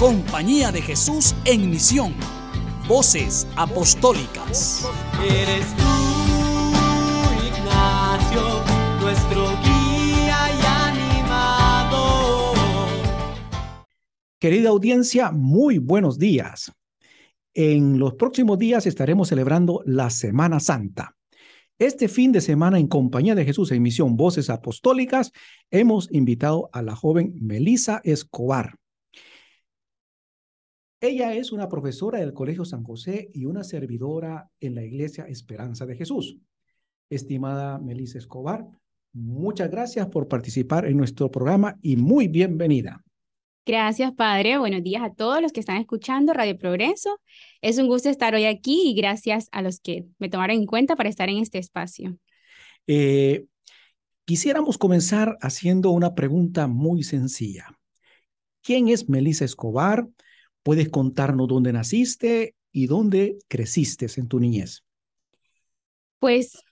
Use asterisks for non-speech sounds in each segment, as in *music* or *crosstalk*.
Compañía de Jesús en Misión. Voces apostólicas. Eres Ignacio, nuestro guía y Querida audiencia, muy buenos días. En los próximos días estaremos celebrando la Semana Santa. Este fin de semana, en compañía de Jesús en Misión Voces Apostólicas, hemos invitado a la joven Melisa Escobar. Ella es una profesora del Colegio San José y una servidora en la Iglesia Esperanza de Jesús. Estimada Melissa Escobar, muchas gracias por participar en nuestro programa y muy bienvenida. Gracias, padre. Buenos días a todos los que están escuchando Radio Progreso. Es un gusto estar hoy aquí y gracias a los que me tomaron en cuenta para estar en este espacio. Eh, quisiéramos comenzar haciendo una pregunta muy sencilla. ¿Quién es Melissa Escobar? ¿Puedes contarnos dónde naciste y dónde creciste en tu niñez? Pues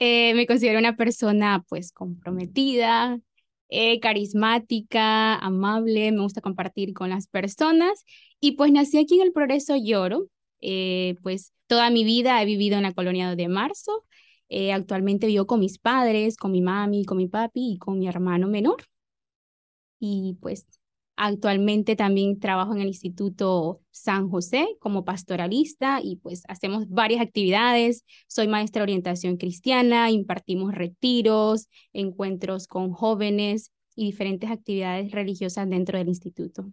eh, me considero una persona pues comprometida, eh, carismática, amable, me gusta compartir con las personas y pues nací aquí en el Progreso Lloro, eh, pues toda mi vida he vivido en la colonia de Marzo, actualmente vivo con mis padres, con mi mami, con mi papi y con mi hermano menor y pues Actualmente también trabajo en el Instituto San José como pastoralista y pues hacemos varias actividades. Soy maestra de orientación cristiana, impartimos retiros, encuentros con jóvenes y diferentes actividades religiosas dentro del instituto.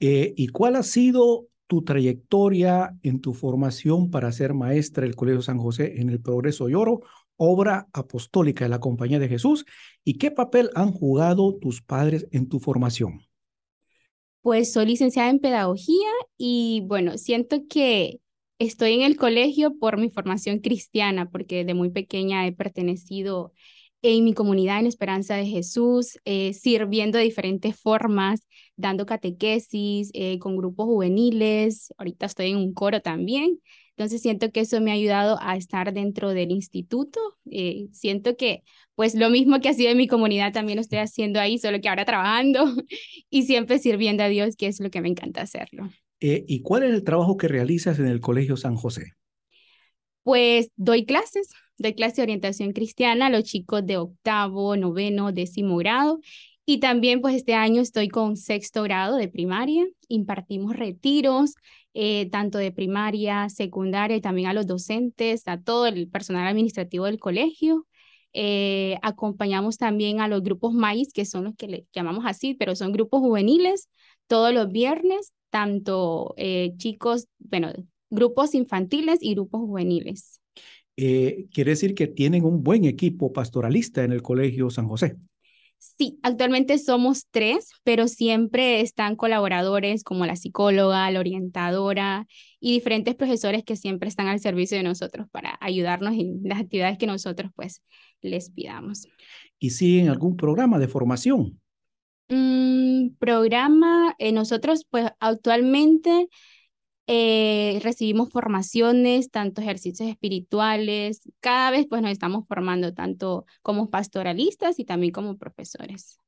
Eh, ¿Y cuál ha sido tu trayectoria en tu formación para ser maestra del Colegio San José en el Progreso y Oro, obra apostólica de la Compañía de Jesús? ¿Y qué papel han jugado tus padres en tu formación? pues soy licenciada en pedagogía y bueno, siento que estoy en el colegio por mi formación cristiana, porque de muy pequeña he pertenecido en mi comunidad en Esperanza de Jesús, eh, sirviendo de diferentes formas, dando catequesis eh, con grupos juveniles, ahorita estoy en un coro también, entonces siento que eso me ha ayudado a estar dentro del instituto. Eh, siento que pues lo mismo que hacía en mi comunidad también lo estoy haciendo ahí, solo que ahora trabajando *laughs* y siempre sirviendo a Dios, que es lo que me encanta hacerlo. Eh, ¿Y cuál es el trabajo que realizas en el Colegio San José? Pues doy clases, doy clase de orientación cristiana a los chicos de octavo, noveno, décimo grado y también pues este año estoy con sexto grado de primaria, impartimos retiros, eh, tanto de primaria, secundaria y también a los docentes, a todo el personal administrativo del colegio. Eh, acompañamos también a los grupos MAIS, que son los que le llamamos así, pero son grupos juveniles, todos los viernes, tanto eh, chicos, bueno, grupos infantiles y grupos juveniles. quiere decir que tienen un buen equipo pastoralista en el Colegio San José. Sí, actualmente somos tres, pero siempre están colaboradores como la psicóloga, la orientadora y diferentes profesores que siempre están al servicio de nosotros para ayudarnos en las actividades que nosotros pues les pidamos. ¿Y siguen algún programa de formación? Mm, programa, eh, nosotros pues actualmente eh, recibimos formaciones, tanto ejercicios espirituales, cada vez pues nos estamos formando tanto como pastoralistas y también como profesores.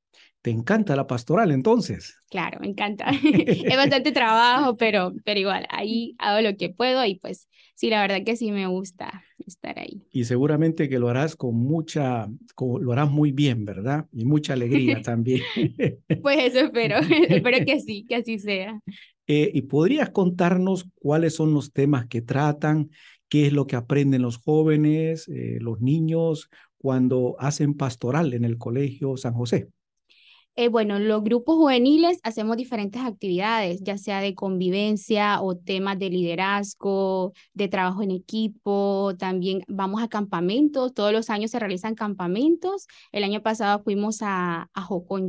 ¿Te encanta la pastoral entonces? Claro, me encanta. *laughs* es bastante trabajo, pero, pero igual, ahí hago lo que puedo y pues sí, la verdad que sí me gusta estar ahí. Y seguramente que lo harás con mucha, lo harás muy bien, ¿verdad? Y mucha alegría *laughs* también. pues eso espero, *laughs* espero que sí, que así sea. Eh, ¿Y podrías contarnos cuáles son los temas que tratan? ¿Qué es lo que aprenden los jóvenes, eh, los niños, cuando hacen pastoral en el Colegio San José? Eh, bueno, los grupos juveniles hacemos diferentes actividades, ya sea de convivencia o temas de liderazgo, de trabajo en equipo, también vamos a campamentos, todos los años se realizan campamentos, el año pasado fuimos a, a Jocón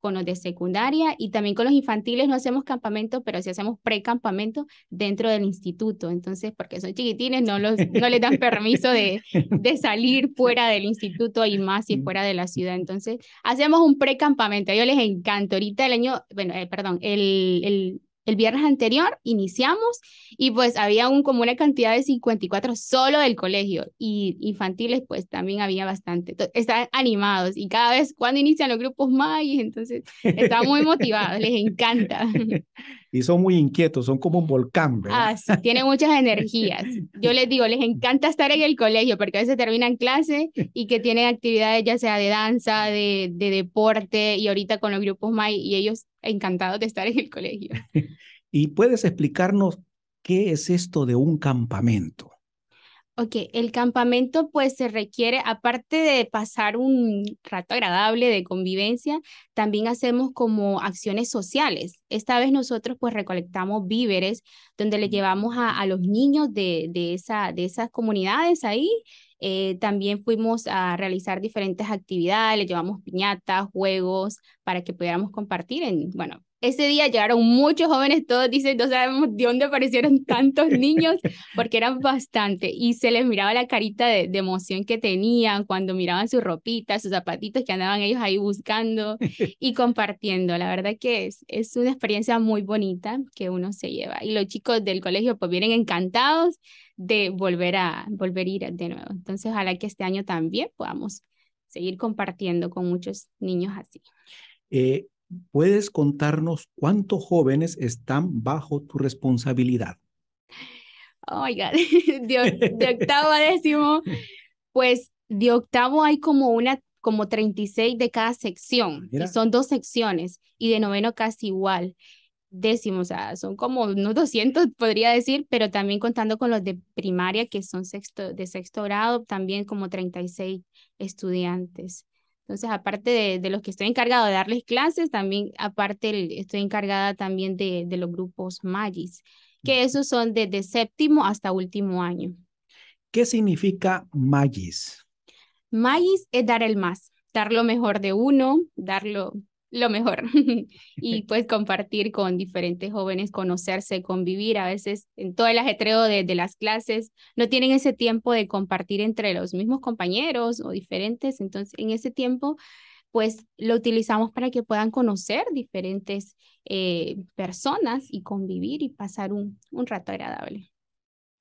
con los de secundaria y también con los infantiles no hacemos campamento, pero sí hacemos precampamento dentro del instituto. Entonces, porque son chiquitines, no, los, no les dan permiso de, de salir *laughs* fuera del instituto y más si es fuera de la ciudad. Entonces, hacemos un precampamento. Yo les encanta, Ahorita el año, bueno, eh, perdón, el, el el viernes anterior iniciamos y pues había un, como una cantidad de 54 solo del colegio y infantiles pues también había bastante. Están animados y cada vez cuando inician los grupos más, entonces están muy motivados, les encanta. *laughs* y son muy inquietos, son como un volcán. ¿verdad? Ah, sí, tienen muchas energías. Yo les digo, les encanta estar en el colegio porque a veces terminan clase y que tienen actividades ya sea de danza, de, de deporte y ahorita con los grupos MAI y ellos encantados de estar en el colegio. *laughs* ¿Y puedes explicarnos qué es esto de un campamento? Ok, el campamento pues se requiere, aparte de pasar un rato agradable de convivencia, también hacemos como acciones sociales. Esta vez nosotros pues recolectamos víveres donde le llevamos a, los niños de, esa, de esas comunidades ahí. Eh, también fuimos a realizar diferentes actividades, les llevamos piñatas, juegos para que pudiéramos compartir en, bueno, ese día llegaron muchos jóvenes, todos dicen, no sabemos de dónde aparecieron *laughs* tantos niños, porque eran bastante, y se les miraba la carita de, emoción que tenían cuando miraban sus ropitas, sus zapatitos que andaban ellos ahí buscando *laughs* y compartiendo. La verdad que es, es una experiencia muy bonita que uno se lleva. Y los chicos del colegio pues vienen encantados de volver a volver a ir de nuevo. Entonces, ojalá que este año también podamos seguir compartiendo con muchos niños así. Eh, ¿Puedes contarnos cuántos jóvenes están bajo tu responsabilidad? Oh my God, *laughs* de, octavo a décimo, pues de octavo hay como una como 36 de cada sección, son dos secciones, y de noveno casi igual, décimo, o sea, son como unos 200, podría decir, pero también contando con los de primaria, que son sexto, de sexto grado, también como 36 estudiantes. Entonces, aparte de, los que estoy encargado de darles clases, también aparte estoy encargada también de, de los grupos Magis, que esos son desde séptimo hasta último año. ¿Qué significa Magis? Magis es dar el más, dar lo mejor de uno, darlo lo mejor. *laughs* y *laughs* pues compartir con diferentes jóvenes, conocerse, convivir. A veces en todo el ajetreo de, las clases no tienen ese tiempo de compartir entre los mismos compañeros o diferentes. Entonces, en ese tiempo, pues lo utilizamos para que puedan conocer diferentes eh, personas y convivir y pasar un, un rato agradable.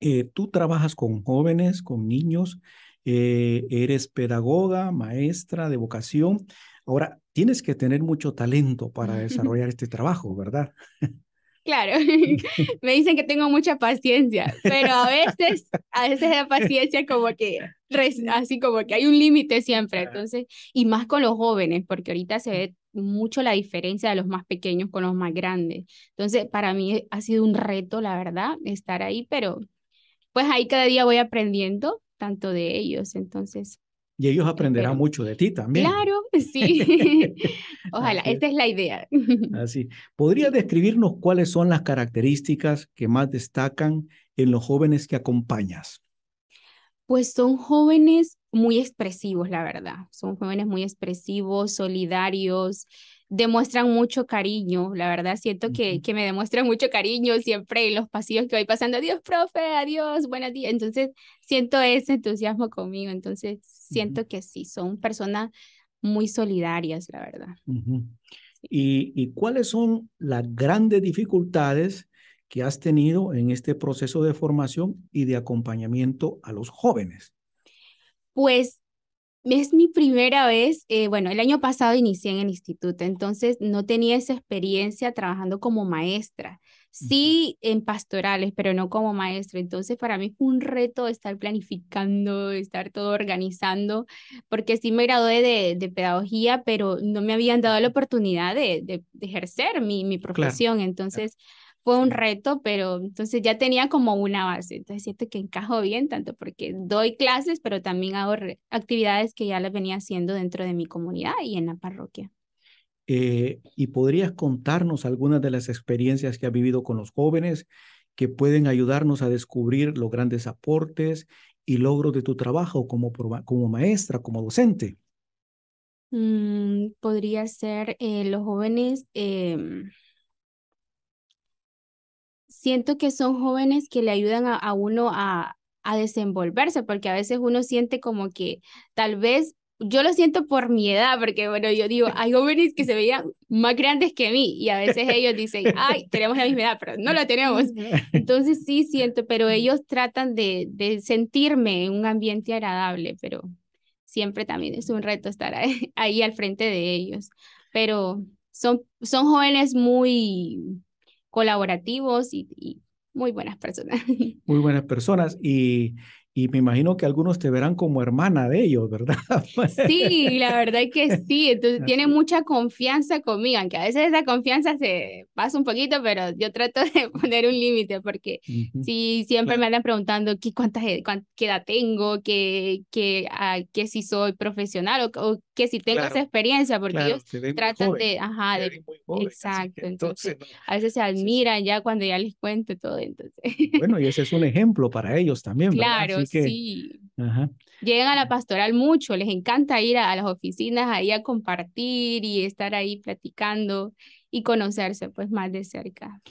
Eh, tú trabajas con jóvenes, con niños, eh, eres pedagoga, maestra de vocación. Ahora, tienes que tener mucho talento para *laughs* desarrollar este trabajo, ¿verdad? Claro, *laughs* *laughs* me dicen que tengo mucha paciencia, pero a veces, a veces la paciencia como que, así como que hay un límite siempre, entonces, y más con los jóvenes, porque ahorita se ve mucho la diferencia de los más pequeños con los más grandes. Entonces, para mí ha sido un reto, la verdad, estar ahí, pero pues ahí cada día voy aprendiendo tanto de ellos, entonces y ellos aprenderán mucho de ti también. Claro, sí. *laughs* Ojalá, Esta es la idea. Así. ¿Podrías describirnos cuáles son las características que más destacan en los jóvenes que acompañas? Pues son jóvenes muy expresivos, la verdad. Son jóvenes muy expresivos, solidarios, demuestran mucho cariño, la verdad siento que, que me demuestran mucho cariño siempre en los pasillos que voy pasando, adiós profe, adiós, buenos días, entonces siento ese entusiasmo conmigo, entonces siento que sí, son personas muy solidarias, la verdad. ¿Y, ¿Y cuáles son las grandes dificultades que has tenido en este proceso de formación y de acompañamiento a los jóvenes? Pues es mi primera vez, eh, bueno, el año pasado inicié en el instituto, entonces no tenía esa experiencia trabajando como maestra, sí en pastorales, pero no como maestra, entonces para mí fue un reto estar planificando, estar todo organizando, porque sí me gradué de, de pedagogía, pero no me habían dado la oportunidad de, de, ejercer mi, profesión, entonces fue un reto, pero entonces ya tenía como una base. Entonces siento que encajo bien, tanto porque doy clases, pero también hago actividades que ya las venía haciendo dentro de mi comunidad y en la parroquia. Eh, ¿Y podrías contarnos algunas de las experiencias que ha vivido con los jóvenes que pueden ayudarnos a descubrir los grandes aportes y logros de tu trabajo como, como maestra, como docente? Mm, podría ser eh, los jóvenes. Em, siento que son jóvenes que le ayudan a, uno a, desenvolverse, porque a veces uno siente como que tal vez yo lo siento por mi edad, porque bueno, yo digo, *laughs* hay jóvenes que se veían más grandes que mí y a veces *laughs* ellos dicen, ay, tenemos la misma edad, pero no la tenemos. *laughs* Entonces sí siento, pero ellos tratan de, sentirme en un ambiente agradable, pero siempre también es un reto estar ahí, al frente de ellos. Pero son, son jóvenes muy, colaborativos y, muy buenas personas. *laughs* Muy buenas personas y, y me imagino que algunos te verán como hermana de ellos, ¿verdad? *laughs* Pues. Sí, la verdad es que *laughs* sí, entonces tienen mucha confianza conmigo, aunque a veces esa confianza se pasa un poquito, pero yo trato de poner un límite porque si sí, siempre me andan preguntando qué, cuántas, cuánta, qué edad tengo, qué qué ah, si soy profesional o, o que si tengas experiencia, porque ellos tratan de, ajá, de, exacto, entonces, a veces se admiran ya cuando ya les cuento todo, entonces. Bueno, y ese es un ejemplo para ellos también, Claro, sí. Llegan a la pastoral mucho, les encanta ir a, las oficinas ahí a compartir y estar ahí platicando y conocerse pues más de cerca.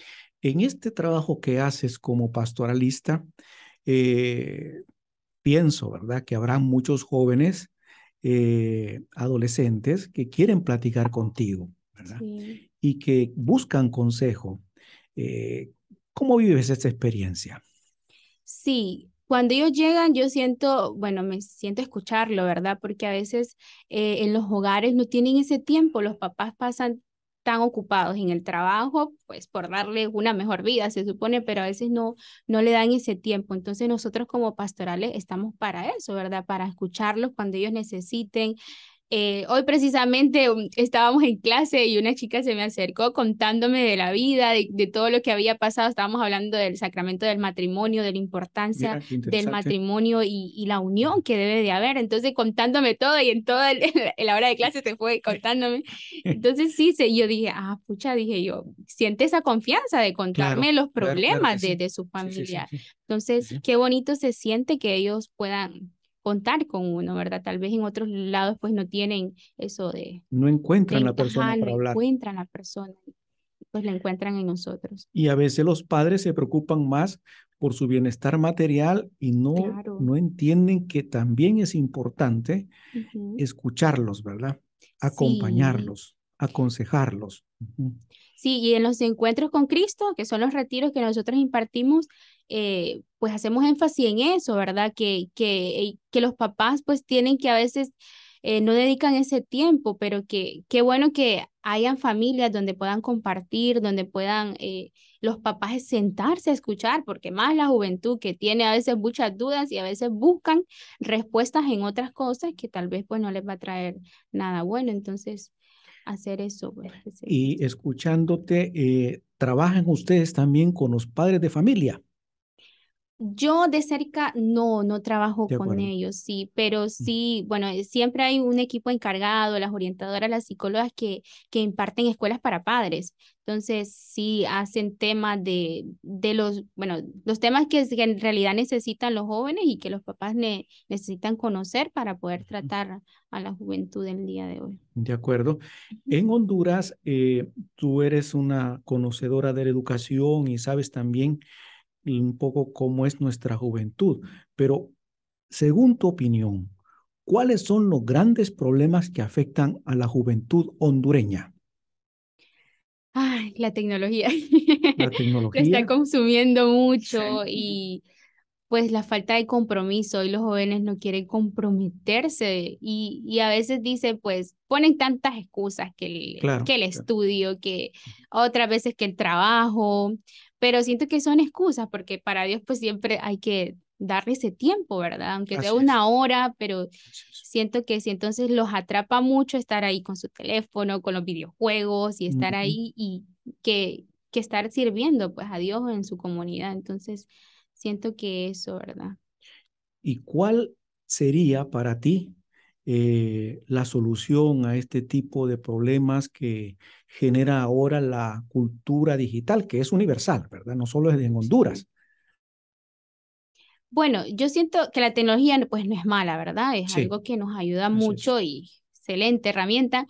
En este trabajo que haces como pastoralista, eh, pienso, ¿verdad? Que habrá muchos jóvenes eh, adolescentes que quieren platicar contigo, Y que buscan consejo. Eh, ¿Cómo vives esta experiencia? Sí, cuando ellos llegan, yo siento, bueno, me siento escucharlo, ¿verdad? Porque a veces eh, en los hogares no tienen ese tiempo, los papás pasan están ocupados en el trabajo, pues por darle una mejor vida, se supone, pero a veces no, no le dan ese tiempo. Entonces nosotros como pastorales estamos para eso, ¿verdad? Para escucharlos cuando ellos necesiten, eh, hoy precisamente um, estábamos en clase y una chica se me acercó contándome de la vida, de, todo lo que había pasado. Estábamos hablando del sacramento del matrimonio, de la importancia del matrimonio y, la unión que debe de haber. Entonces contándome todo y en toda *laughs* la hora de clase se fue contándome. *laughs* Entonces sí, yo dije, ah, pucha, dije yo, siente esa confianza de contarme los problemas de, su familia. Entonces, qué bonito se siente que ellos puedan contar con uno, ¿verdad? Tal vez en otros lados pues no tienen eso de... No encuentran la persona para hablar. No encuentran la persona, pues la encuentran en nosotros. Y a veces los padres se preocupan más por su bienestar material y no, no entienden que también es importante escucharlos, ¿verdad? Acompañarlos aconsejarlos. Sí, y en los encuentros con Cristo, que son los retiros que nosotros impartimos, eh, pues hacemos énfasis en eso, ¿verdad? Que, que, que los papás pues tienen que a veces eh, no dedican ese tiempo, pero que qué bueno que hayan familias donde puedan compartir, donde puedan eh, los papás sentarse a escuchar, porque más la juventud que tiene a veces muchas dudas y a veces buscan respuestas en otras cosas que tal vez pues no les va a traer nada bueno. Entonces, hacer eso. Y escuchándote, eh, ¿trabajan ustedes también con los padres de familia? Yo de cerca no, no trabajo con ellos, sí, pero mm. sí, bueno, eh, siempre hay un equipo encargado, las orientadoras, las psicólogas que, que imparten escuelas para padres. Entonces, sí hacen temas de, de los, bueno, los temas que en realidad necesitan los jóvenes y que los papás necesitan conocer para poder tratar a la juventud del día de hoy. De acuerdo. En Honduras, eh, tú eres una conocedora de la educación y sabes también un poco cómo es nuestra juventud, pero según tu opinión, ¿cuáles son los grandes problemas que afectan a la juventud hondureña? Ay, la tecnología. La tecnología. *laughs* está consumiendo mucho y pues la falta de compromiso y los jóvenes no quieren comprometerse y, a veces dice, pues ponen tantas excusas que el, que el estudio, que otras veces que el trabajo, pero siento que son excusas porque para Dios pues siempre hay que darle ese tiempo, ¿verdad? Aunque sea una hora, pero siento que si entonces los atrapa mucho estar ahí con su teléfono, con los videojuegos y estar ahí y que, que estar sirviendo pues a Dios en su comunidad. Entonces, Siento que eso, ¿verdad? ¿Y cuál sería para ti eh, la solución a este tipo de problemas que genera ahora la cultura digital, que es universal, ¿verdad? No solo es en Honduras. Bueno, yo siento que la tecnología pues no es mala, ¿verdad? Es algo que nos ayuda mucho y excelente herramienta,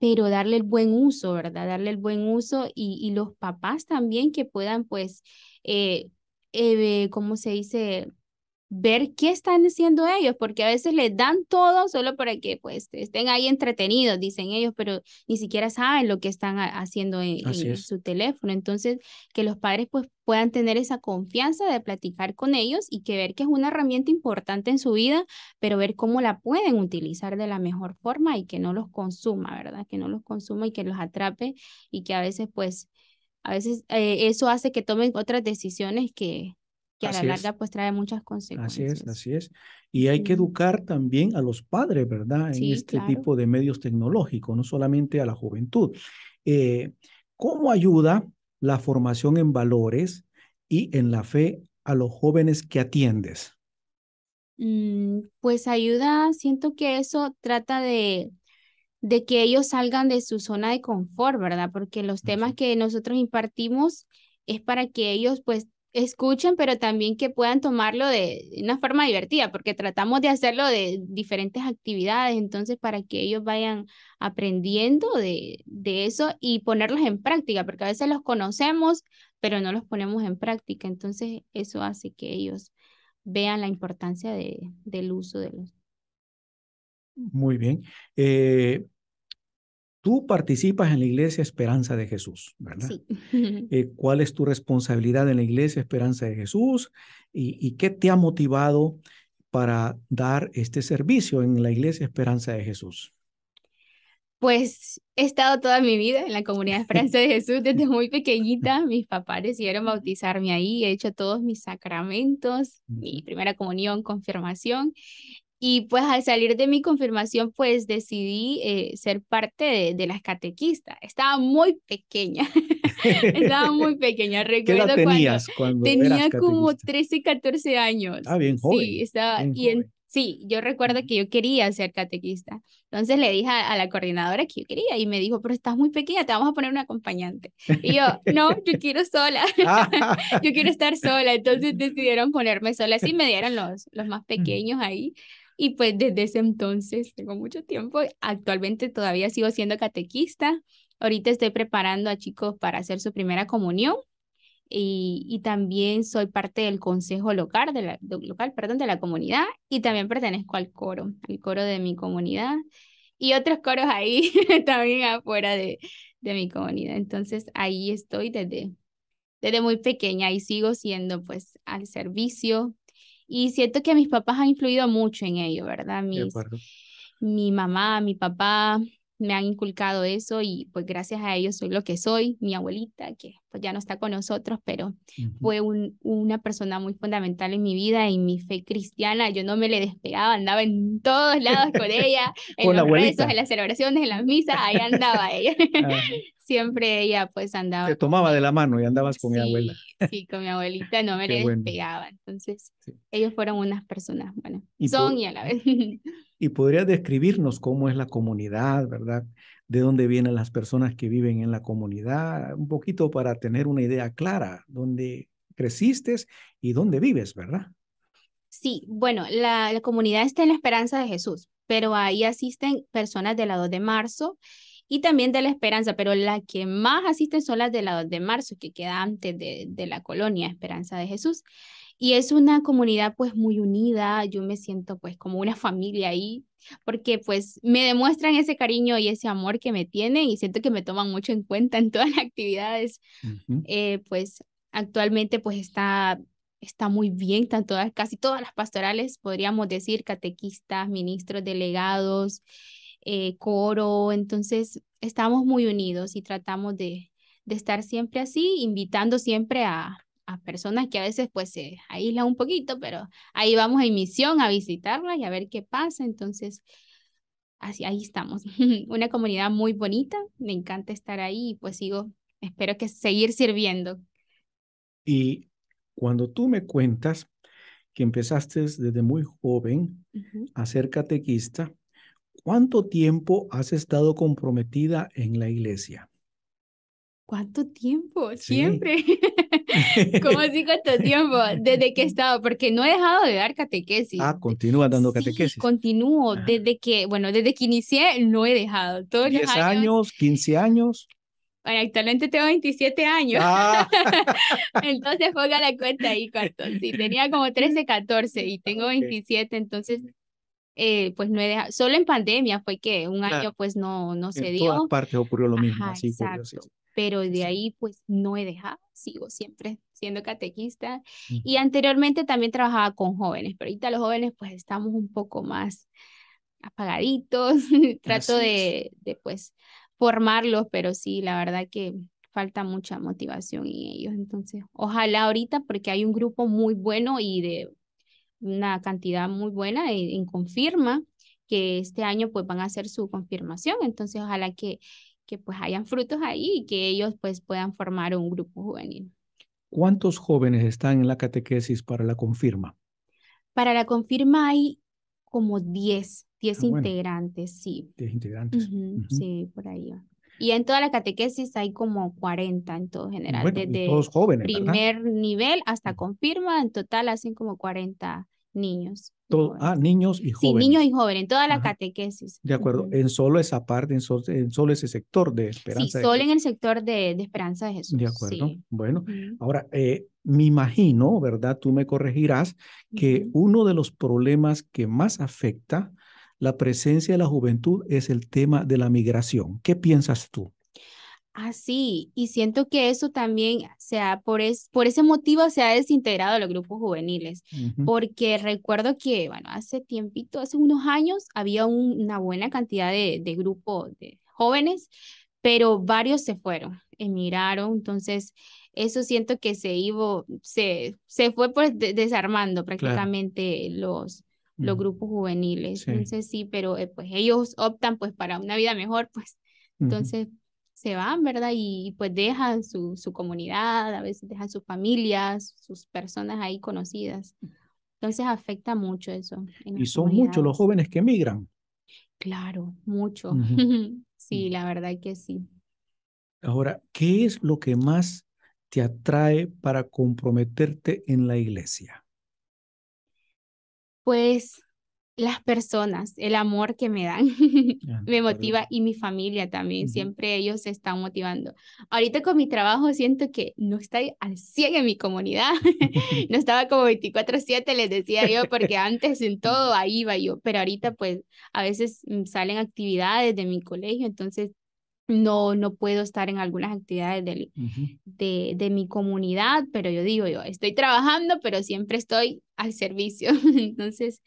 pero darle el buen uso, ¿verdad? Darle el buen uso y, y los papás también que puedan pues eh, eh, ¿cómo se dice? Ver qué están haciendo ellos, porque a veces les dan todo solo para que pues estén ahí entretenidos, dicen ellos, pero ni siquiera saben lo que están haciendo en, su teléfono. Entonces, que los padres pues puedan tener esa confianza de platicar con ellos y que ver que es una herramienta importante en su vida, pero ver cómo la pueden utilizar de la mejor forma y que no los consuma, ¿verdad? Que no los consuma y que los atrape y que a veces pues a veces eh, eso hace que tomen otras decisiones que, que a la larga pues trae muchas consecuencias. Así es, así es. Y hay que educar también a los padres, ¿verdad? En este tipo de medios tecnológicos, no solamente a la juventud. Eh, ¿Cómo ayuda la formación en valores y en la fe a los jóvenes que atiendes? Mm, pues ayuda, siento que eso trata de de que ellos salgan de su zona de confort, ¿verdad? Porque los temas que nosotros impartimos es para que ellos pues escuchen, pero también que puedan tomarlo de una forma divertida, porque tratamos de hacerlo de diferentes actividades, entonces para que ellos vayan aprendiendo de, de eso y ponerlos en práctica, porque a veces los conocemos, pero no los ponemos en práctica, entonces eso hace que ellos vean la importancia de, del uso de los muy bien. Eh, tú participas en la Iglesia Esperanza de Jesús, ¿verdad? Sí. *laughs* Eh, ¿Cuál es tu responsabilidad en la Iglesia Esperanza de Jesús y, y, qué te ha motivado para dar este servicio en la Iglesia Esperanza de Jesús? Pues he estado toda mi vida en la comunidad *laughs* Esperanza de Jesús desde muy pequeñita. Mis papás decidieron bautizarme ahí. He hecho todos mis sacramentos, mi primera comunión, confirmación. Y pues al salir de mi confirmación, pues decidí eh, ser parte de, de, las catequistas. Estaba muy pequeña, *laughs* estaba muy *laughs* pequeña. Recuerdo tenías cuando, tenía como 13, 14 años. Ah, bien joven. Sí, estaba, y en, sí, yo recuerdo que yo quería ser catequista. Entonces le dije a, la coordinadora que yo quería y me dijo, pero estás muy pequeña, te vamos a poner un acompañante. Y yo, *laughs* no, yo quiero sola, yo quiero estar sola. Entonces decidieron ponerme sola, así me dieron los, los más pequeños ahí. Y pues desde ese entonces, tengo mucho tiempo, actualmente todavía sigo siendo catequista. Ahorita estoy preparando a chicos para hacer su primera comunión. Y, también soy parte del consejo local, de la, local perdón, de la comunidad y también pertenezco al coro, al coro de mi comunidad y otros coros ahí *laughs* también afuera de, mi comunidad. Entonces ahí estoy desde, desde muy pequeña y sigo siendo pues al servicio y siento que mis papás han influido mucho en ello, ¿verdad? Mis, mi mamá, mi papá me han inculcado eso y pues gracias a ellos soy lo que soy, mi abuelita, que pues ya no está con nosotros, pero fue un, una persona muy fundamental en mi vida y mi fe cristiana, yo no me le despegaba, andaba en todos lados con *laughs* ella, en con los rezos, en las celebraciones, en las misas, ahí andaba ella. *laughs* Ah siempre ella pues andaba. Te tomaba de la mano y andabas con mi abuela. *laughs* Sí, con mi abuelita no me despegaba. Entonces, ellos fueron unas personas, bueno, son y a la vez. *laughs* y podrías describirnos cómo es la comunidad, ¿verdad? De dónde vienen las personas que viven en la comunidad, un poquito para tener una idea clara, dónde creciste y dónde vives, ¿verdad? Sí, bueno, la, comunidad está en la esperanza de Jesús, pero ahí asisten personas de la 2 de marzo y también de la Esperanza, pero las que más asisten son las de la de marzo, que queda antes de, la colonia Esperanza de Jesús. Y es una comunidad pues muy unida, yo me siento pues como una familia ahí, porque pues me demuestran ese cariño y ese amor que me tienen y siento que me toman mucho en cuenta en todas *laughs* las actividades. Eh, pues actualmente pues está, está muy bien, tanto casi todas las pastorales, podríamos decir, catequistas, ministros delegados, eh, coro, entonces estamos muy unidos y tratamos de, estar siempre así, invitando siempre a, personas que a veces pues se aíslan un poquito, pero ahí vamos en misión a visitarlas y a ver qué pasa. Entonces, así, ahí estamos. *laughs* Una comunidad muy bonita, me encanta estar ahí pues sigo, espero que seguir sirviendo. Y cuando tú me cuentas que empezaste desde muy joven a ser catequista, ¿Cuánto tiempo has estado comprometida en la iglesia? ¿Cuánto tiempo? Siempre. *laughs* *laughs* ¿Cómo así cuánto tiempo? Desde que he *laughs* estado, porque no he dejado de dar catequesis. Ah, continúa dando catequesis. Continúo, ah. desde que, bueno, desde que inicié no he dejado. Todos los años, 15 años. Bueno, actualmente tengo 27 años. Ah. entonces ponga la cuenta ahí cuánto. Sí, tenía como 13, 14 y tengo 27, entonces eh, pues no he dejado, solo en pandemia fue que un año pues no, no se dio. En todas partes ocurrió lo mismo, así Pero de ahí pues no he dejado, sigo siempre siendo catequista. Y anteriormente también trabajaba con jóvenes, pero ahorita los jóvenes pues estamos un poco más apagaditos, *laughs* trato de, de pues formarlos, pero sí, la verdad que falta mucha motivación en ellos. Entonces, ojalá ahorita, porque hay un grupo muy bueno y de una cantidad muy buena en, confirma que este año pues van a hacer su confirmación, entonces ojalá que, que pues hayan frutos ahí y que ellos pues puedan formar un grupo juvenil. ¿Cuántos jóvenes están en la catequesis para la confirma? Para la confirma hay como 10, 10 ah, integrantes, sí. 10 integrantes. Sí, por ahí va. Y en toda la catequesis hay como 40 en todo general, desde todos jóvenes, primer nivel hasta confirma, en total hacen como 40 niños. ah, niños y jóvenes. Sí, niños y jóvenes, en toda la catequesis. De acuerdo, en solo esa parte, en solo, ese sector de Esperanza. Sí, solo en el sector de, Esperanza de Jesús. De acuerdo, bueno. Ahora, eh, me imagino, ¿verdad? Tú me corregirás, que uno de los problemas que más afecta la presencia de la juventud es el tema de la migración. ¿Qué piensas tú? Así, ah, y siento que eso también, sea, por, por ese motivo se ha desintegrado los grupos juveniles, porque recuerdo que, bueno, hace tiempito, hace unos años, había una buena cantidad de, de grupos de jóvenes, pero varios se fueron, emigraron, entonces eso siento que se iba, se, se fue pues, desarmando prácticamente los, los mm. grupos juveniles. Entonces sí, pero eh, pues ellos optan pues para una vida mejor, pues. Entonces se van, ¿verdad? Y pues dejan su, comunidad, a veces dejan sus familias, sus personas ahí conocidas. Entonces afecta mucho eso. y son muchos los jóvenes que emigran. Claro, mucho. *laughs* sí, mm. la verdad que sí. Ahora, ¿qué es lo que más te atrae para comprometerte en la iglesia? pues las personas, el amor que me dan, *laughs* me motiva y mi familia también, siempre ellos se están motivando. Ahorita con mi trabajo siento que no estoy al 100 en mi comunidad, *laughs* no estaba como 24/7, les decía yo, porque antes en *laughs* todo ahí iba yo, pero ahorita pues a veces mm, salen actividades de mi colegio, entonces no, no puedo estar en algunas actividades de, mi comunidad, pero yo digo, yo estoy trabajando, pero siempre estoy al servicio. *laughs* Entonces,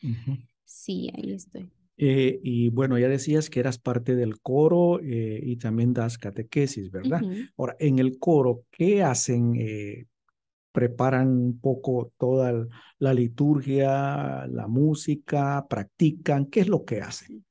sí, ahí estoy. Eh, y bueno, ya decías que eras parte del coro eh, y también das catequesis, ¿verdad? Ahora, en el coro, ¿qué hacen? Eh, ¿Preparan un poco toda la liturgia, la música? ¿Practican? ¿Qué es lo que hacen?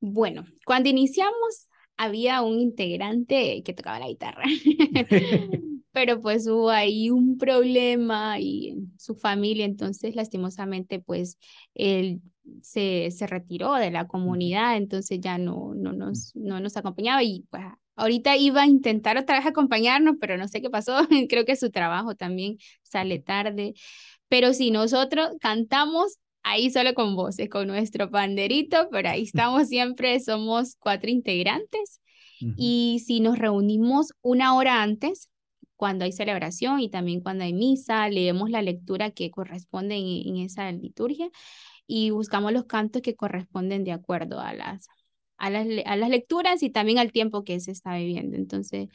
Bueno, cuando iniciamos había un integrante que tocaba la guitarra. *laughs* *laughs* Pero pues hubo ahí un problema y su familia, entonces lastimosamente pues él se, retiró de la comunidad, entonces ya no, no, nos, no nos acompañaba y pues Ahorita iba a intentar otra vez acompañarnos, pero no sé qué pasó. *laughs* Creo que su trabajo también sale tarde. Pero si nosotros cantamos, ahí solo con voces, con nuestro panderito, pero ahí *laughs* estamos siempre, somos cuatro integrantes. Y si nos reunimos una hora antes, cuando hay celebración y también cuando hay misa, leemos la lectura que corresponde en, esa liturgia y buscamos los cantos que corresponden de acuerdo a las, a las, lecturas y también al tiempo que se está viviendo. Entonces,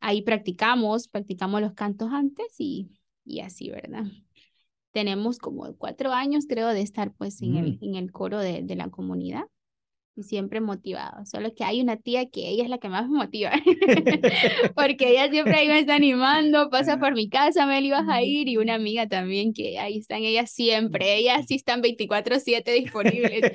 ahí practicamos, practicamos los cantos antes y, y así, ¿verdad? tenemos como cuatro años, creo, de estar pues en, el, mm. en el coro de, de la comunidad y siempre motivado. Solo que hay una tía que ella es la que más me motiva, *laughs* *laughs* porque ella siempre ahí me está animando, pasa por mi casa, me ibas a ir, y una amiga también que ahí están ellas siempre, ellas *laughs* sí están 24/7 disponibles.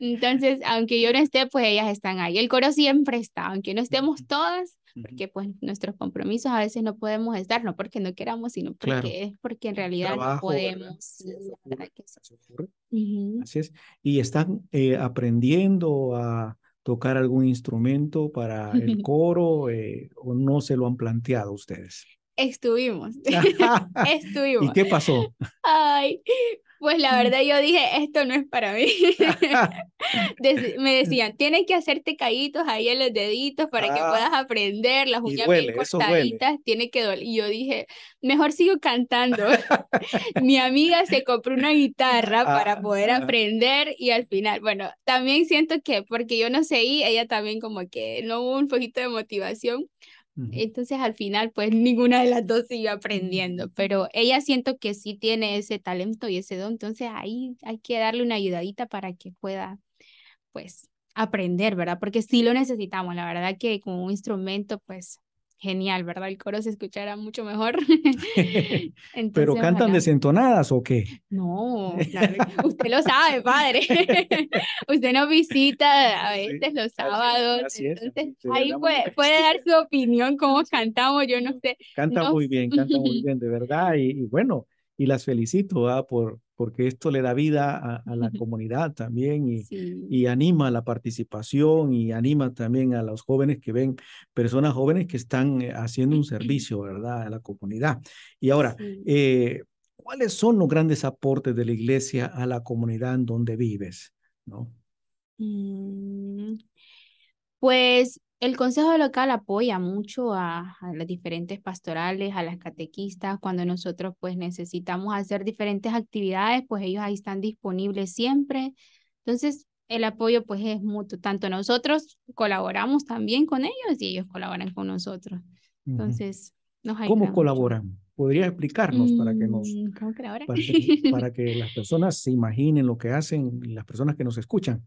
Entonces, aunque yo no esté, pues ellas están ahí. El coro siempre está, aunque no estemos todas, porque pues nuestros compromisos a veces no podemos estar, no porque no queramos, sino porque es porque en realidad no podemos. Así es. Y están eh, aprendiendo a tocar algún instrumento para el *laughs* coro eh, o no se lo han planteado ustedes. Estuvimos. *laughs* *laughs* Estuvimos. ¿Y qué pasó? Ay, pues la mm. verdad yo dije, esto no es para mí. *laughs* *laughs* me decían, tienes que hacerte callitos ahí en los deditos para que ah, puedas aprender, las uñas tiene que doler. Y yo dije, mejor sigo cantando. *laughs* Mi amiga se compró una guitarra ah, para poder ah. aprender y al final, bueno, también siento que porque yo no seguí, ella también como que no hubo un poquito de motivación, entonces al final pues ninguna de las dos siguió aprendiendo, pero ella siento que sí tiene ese talento y ese don, entonces ahí hay que darle una ayudadita para que pueda pues aprender, ¿verdad? Porque sí lo necesitamos, la verdad que como un instrumento pues genial, ¿verdad? El coro se escuchará mucho mejor. *laughs* *laughs* ¿Pero cantan desentonadas o qué? No, *laughs* usted lo sabe, padre. usted nos visita a veces los sábados. Entonces, ahí puede, dar su opinión, cómo cantamos, yo no sé. Canta muy bien, canta muy bien, de verdad. Y, bueno, y las felicito ¿verdad? ¿ah? por porque esto le da vida a, la comunidad también y, anima la participación y anima también a los jóvenes que ven, personas jóvenes que están eh, haciendo un servicio, ¿verdad?, a la comunidad. Y ahora, eh, ¿cuáles son los grandes aportes de la iglesia a la comunidad en donde vives? ¿No? Mm, pues el Consejo Local apoya mucho a, las diferentes pastorales, a las catequistas, cuando nosotros pues necesitamos hacer diferentes actividades, pues ellos ahí están disponibles siempre. Entonces, el apoyo pues es mutuo, tanto nosotros colaboramos también con ellos y ellos colaboran con nosotros. Entonces, ¿Cómo colaboran? podría ¿Podrías explicarnos para que nos mm, para *laughs* que, las personas se imaginen lo que hacen las personas que nos escuchan?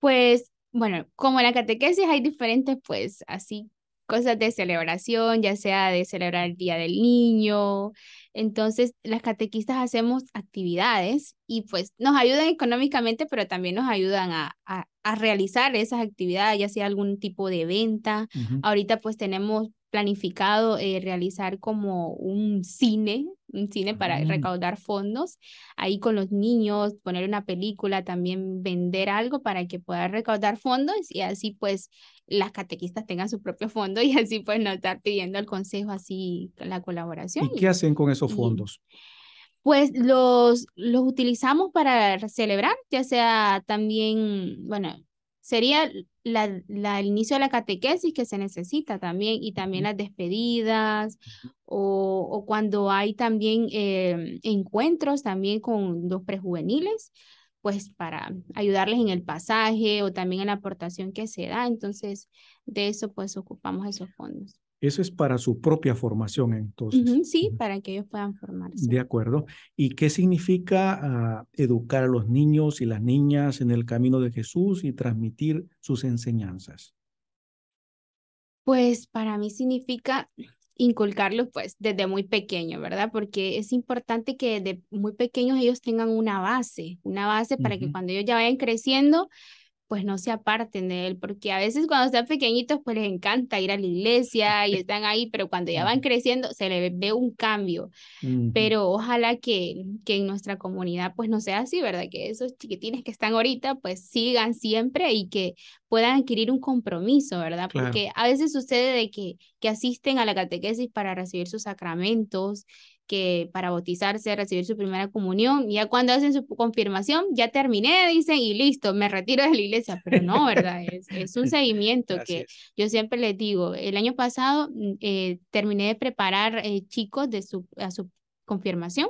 Pues bueno, como en la catequesis hay diferentes, pues, así, cosas de celebración, ya sea de celebrar el Día del Niño. Entonces, las catequistas hacemos actividades y pues nos ayudan económicamente, pero también nos ayudan a, a, realizar esas actividades, ya sea algún tipo de venta. Ahorita pues tenemos planificado eh, realizar como un cine un cine para ah. recaudar fondos, ahí con los niños, poner una película, también vender algo para que pueda recaudar fondos y así pues las catequistas tengan su propio fondo y así pues no estar pidiendo al consejo así la colaboración. ¿Y, qué hacen con esos fondos? pues los, los utilizamos para celebrar, ya sea también, bueno, sería la, la, el inicio de la catequesis que se necesita también y también las despedidas o, cuando hay también eh, encuentros también con los prejuveniles, pues para ayudarles en el pasaje o también en la aportación que se da. Entonces, de eso pues ocupamos esos fondos. Eso es para su propia formación, entonces. sí, para que ellos puedan formarse. De acuerdo. ¿Y qué significa ah, educar a los niños y las niñas en el camino de Jesús y transmitir sus enseñanzas? Pues para mí significa inculcarlos pues desde muy pequeño, ¿verdad? Porque es importante que desde muy pequeños ellos tengan una base, una base para que cuando ellos ya vayan creciendo, pues no se aparten de él, porque a veces cuando están pequeñitos, pues les encanta ir a la iglesia y están ahí, pero cuando ya van creciendo, se le ve un cambio. Pero ojalá que, que en nuestra comunidad, pues no sea así, ¿verdad? Que esos chiquitines que están ahorita, pues sigan siempre y que puedan adquirir un compromiso, ¿verdad? Porque a veces sucede de que, que asisten a la catequesis para recibir sus sacramentos, que para bautizarse, recibir su primera comunión, ya cuando hacen su confirmación, ya terminé, dicen, y listo, me retiro de la iglesia, pero no, ¿verdad? Es, un *laughs* seguimiento que yo siempre les digo, el año pasado mm, eh, terminé de preparar eh, chicos de su, a su confirmación,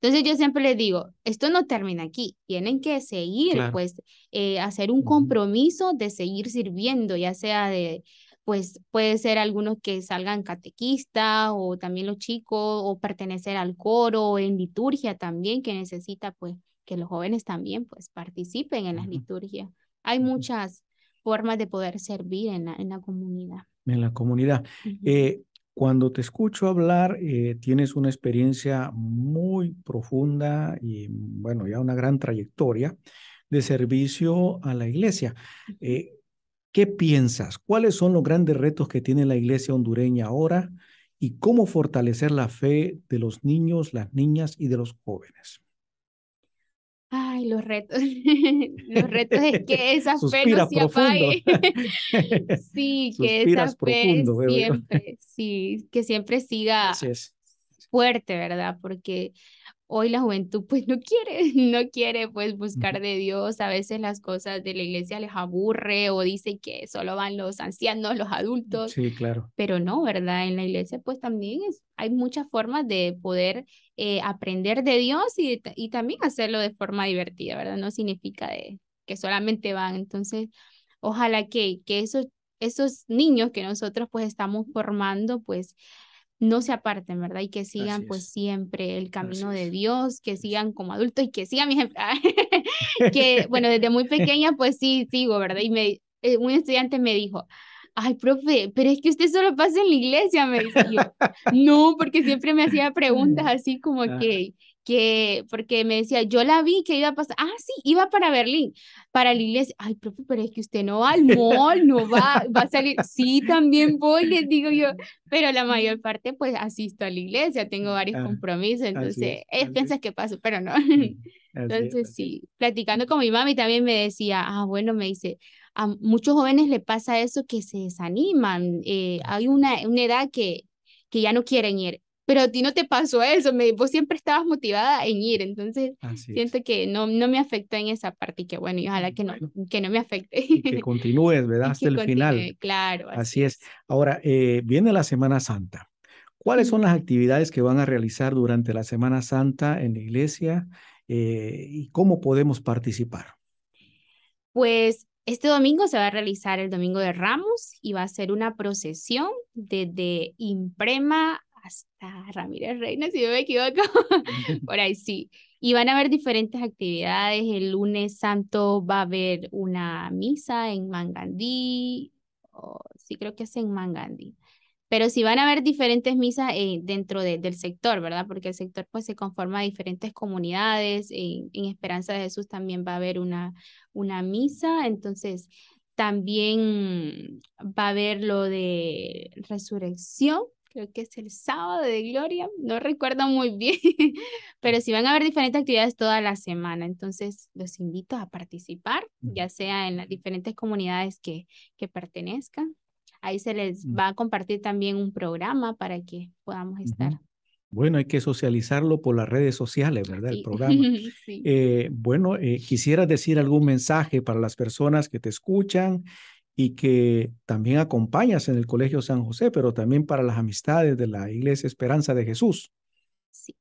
entonces yo siempre les digo, esto no termina aquí, tienen que seguir, pues, eh, hacer un compromiso de seguir sirviendo, ya sea de, pues puede ser algunos que salgan catequista o también los chicos o pertenecer al coro o en liturgia también que necesita pues que los jóvenes también pues participen en la liturgia. liturgias. Hay muchas formas de poder servir en la, comunidad. En la comunidad. Eh, cuando te escucho hablar, eh, tienes una experiencia muy profunda y bueno, ya una gran trayectoria de servicio a la iglesia. ¿Qué piensas? ¿Cuáles son los grandes retos que tiene la iglesia hondureña ahora? ¿Y cómo fortalecer la fe de los niños, las niñas y de los jóvenes? Ay, los retos. *laughs* los retos es que esa *laughs* fe no se apague. *laughs* sí, que esa fe siempre, sí, que siempre siga, fuerte, ¿verdad? Porque hoy la juventud pues no quiere, *laughs* no quiere pues buscar de Dios, a veces las cosas de la iglesia les aburre o dicen que solo van los ancianos, los adultos. Sí, claro. Pero no, ¿verdad? En la iglesia pues también hay muchas formas de poder eh, aprender de Dios y, también hacerlo de forma divertida, ¿verdad? No significa que solamente van, entonces ojalá que, que esos, esos niños que nosotros pues estamos formando pues no se aparten, ¿verdad? Y que sigan pues siempre el camino de Dios, que sigan como adultos y que sigan mis... *laughs* *laughs* que bueno, desde muy pequeña pues sí sigo, ¿verdad? Y me, eh, un estudiante me dijo, ay, profe, pero es que usted solo pasa en la iglesia, me decía *laughs* No, porque siempre me hacía preguntas así como que, que porque me decía, yo la vi que iba a pasar, ah, sí, iba para Berlín, para la iglesia. ay, profe, pero es que usted no va al mall, no va, va a salir, sí, también voy, les digo yo, pero la mayor parte pues asisto a la iglesia, tengo varios ah, compromisos, entonces, es, piensas que paso, pero no. Mm, *laughs* entonces, sí, platicando con mi mami también me decía, ah, bueno, me dice, a muchos jóvenes le pasa eso que se desaniman, eh, ah. hay una, una edad que, que ya no quieren ir pero a ti no te pasó eso, me, vos siempre estabas motivada en ir, entonces siento que no, no me afecta en esa parte y que bueno, y ojalá mm, que no, que no me afecte. Y que continúes, ¿verdad? *laughs* Hasta el final. Claro. Así, es. Ahora, eh, viene la Semana Santa. ¿Cuáles son las actividades que van a realizar durante la Semana Santa en la iglesia eh, y cómo podemos participar? Pues este domingo se va a realizar el Domingo de Ramos y va a ser una procesión desde Imprema hasta Ramírez Reina, si no me equivoco, *laughs* *laughs* por ahí sí. Y van a haber diferentes actividades. El lunes santo va a haber una misa en Mangandí, sí creo que es en Mangandí. Pero sí van a haber diferentes misas eh, dentro del sector, ¿verdad? Porque el sector pues se conforma a diferentes comunidades. En, Esperanza de Jesús también va a haber una, una misa. Entonces también va a haber lo de resurrección creo que es el sábado de Gloria, no recuerdo muy bien, *laughs* pero sí van a haber diferentes actividades toda la semana, entonces los invito a participar, ya sea en las diferentes comunidades que, que pertenezcan. Ahí se les mm. va a compartir también un programa para que podamos estar. Bueno, hay que socializarlo por las redes sociales, ¿verdad? El programa. *laughs* Eh, bueno, eh, quisiera decir algún mensaje para las personas que te escuchan, y que también acompañas en el Colegio San José, pero también para las amistades de la Iglesia Esperanza de Jesús. Sí.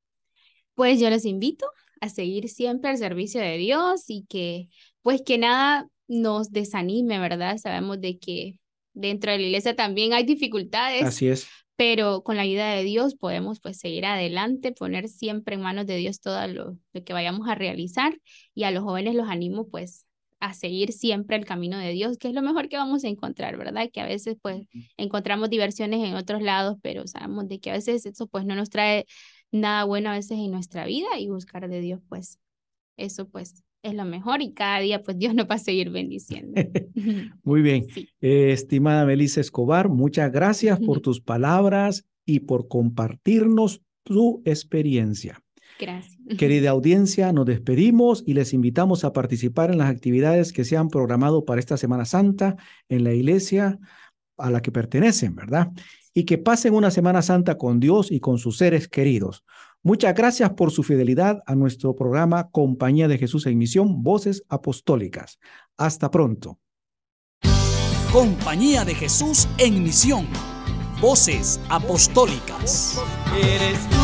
Pues yo los invito a seguir siempre al servicio de Dios y que pues que nada nos desanime, ¿verdad? Sabemos de que dentro de la iglesia también hay dificultades. Así es. Pero con la ayuda de Dios podemos pues seguir adelante, poner siempre en manos de Dios todo lo, lo que vayamos a realizar y a los jóvenes los animo pues a seguir siempre el camino de Dios, que es lo mejor que vamos a encontrar, ¿verdad? Que a veces pues encontramos diversiones en otros lados, pero sabemos de que a veces eso pues no nos trae nada bueno a veces en nuestra vida y buscar de Dios pues eso pues es lo mejor y cada día pues Dios nos va a seguir bendiciendo. *laughs* *laughs* Muy bien. Eh, estimada Melissa Escobar, muchas gracias por *laughs* tus palabras y por compartirnos tu experiencia. Gracias. Querida *laughs* audiencia, nos despedimos y les invitamos a participar en las actividades que se han programado para esta Semana Santa en la iglesia a la que pertenecen, ¿verdad? Y que pasen una Semana Santa con Dios y con sus seres queridos. Muchas gracias por su fidelidad a nuestro programa Compañía de Jesús en Misión, Voces Apostólicas. Hasta pronto. Compañía de Jesús en Misión, Voces Apostólicas. Eres